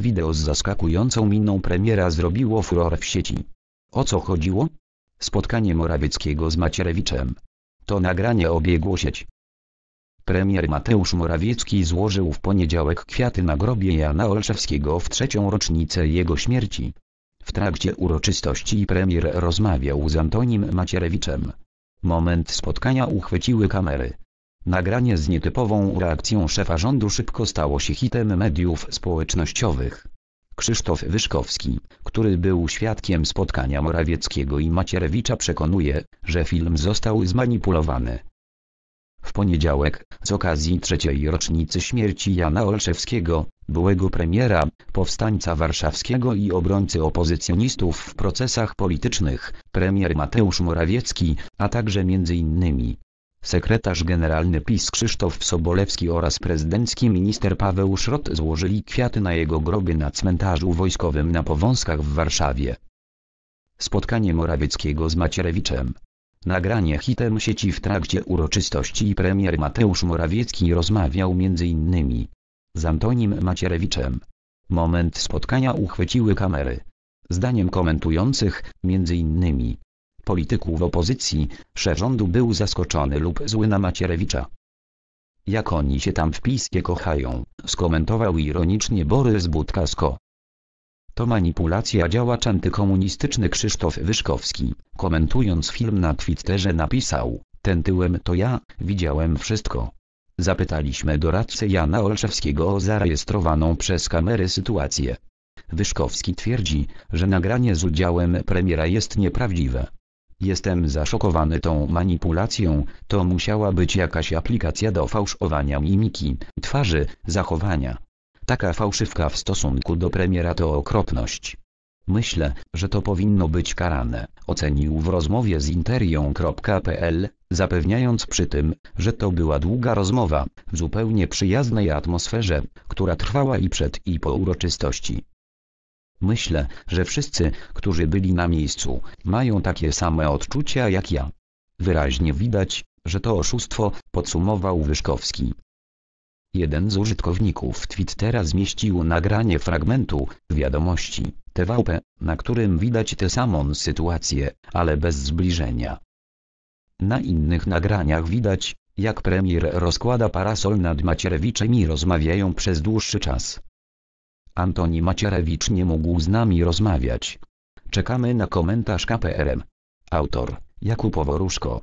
Wideo z zaskakującą miną premiera zrobiło furorę w sieci. O co chodziło? Spotkanie Morawieckiego z Macierewiczem. To nagranie obiegło sieć. Premier Mateusz Morawiecki złożył w poniedziałek kwiaty na grobie Jana Olszewskiego w trzecią rocznicę jego śmierci. W trakcie uroczystości premier rozmawiał z Antonim Macierewiczem. Moment spotkania uchwyciły kamery. Nagranie z nietypową reakcją szefa rządu szybko stało się hitem mediów społecznościowych. Krzysztof Wyszkowski, który był świadkiem spotkania Morawieckiego i Macierewicza przekonuje, że film został zmanipulowany. W poniedziałek, z okazji trzeciej rocznicy śmierci Jana Olszewskiego, byłego premiera, powstańca warszawskiego i obrońcy opozycjonistów w procesach politycznych, premier Mateusz Morawiecki, a także m.in sekretarz generalny PiS Krzysztof Sobolewski oraz prezydencki minister Paweł Szrot złożyli kwiaty na jego grobie na cmentarzu wojskowym na Powązkach w Warszawie. Spotkanie Morawieckiego z Macierewiczem Nagranie hitem sieci w trakcie uroczystości premier Mateusz Morawiecki rozmawiał m.in. z Antonim Macierewiczem. Moment spotkania uchwyciły kamery. Zdaniem komentujących, m.in polityków opozycji, szef rządu był zaskoczony lub zły na Macierewicza. Jak oni się tam w PiSie kochają, skomentował ironicznie Borys Budkasko. To manipulacja działacz antykomunistyczny Krzysztof Wyszkowski, komentując film na Twitterze napisał, ten tyłem to ja, widziałem wszystko. Zapytaliśmy doradcę Jana Olszewskiego o zarejestrowaną przez kamery sytuację. Wyszkowski twierdzi, że nagranie z udziałem premiera jest nieprawdziwe. Jestem zaszokowany tą manipulacją, to musiała być jakaś aplikacja do fałszowania mimiki, twarzy, zachowania. Taka fałszywka w stosunku do premiera to okropność. Myślę, że to powinno być karane, ocenił w rozmowie z interią.pl, zapewniając przy tym, że to była długa rozmowa, w zupełnie przyjaznej atmosferze, która trwała i przed i po uroczystości. Myślę, że wszyscy, którzy byli na miejscu, mają takie same odczucia jak ja. Wyraźnie widać, że to oszustwo, podsumował Wyszkowski. Jeden z użytkowników Twittera zmieścił nagranie fragmentu wiadomości TVP, na którym widać tę samą sytuację, ale bez zbliżenia. Na innych nagraniach widać, jak premier rozkłada parasol nad Macierewiczem i rozmawiają przez dłuższy czas. Antoni Macierewicz nie mógł z nami rozmawiać. Czekamy na komentarz KPRM. Autor Jakub Oworuszko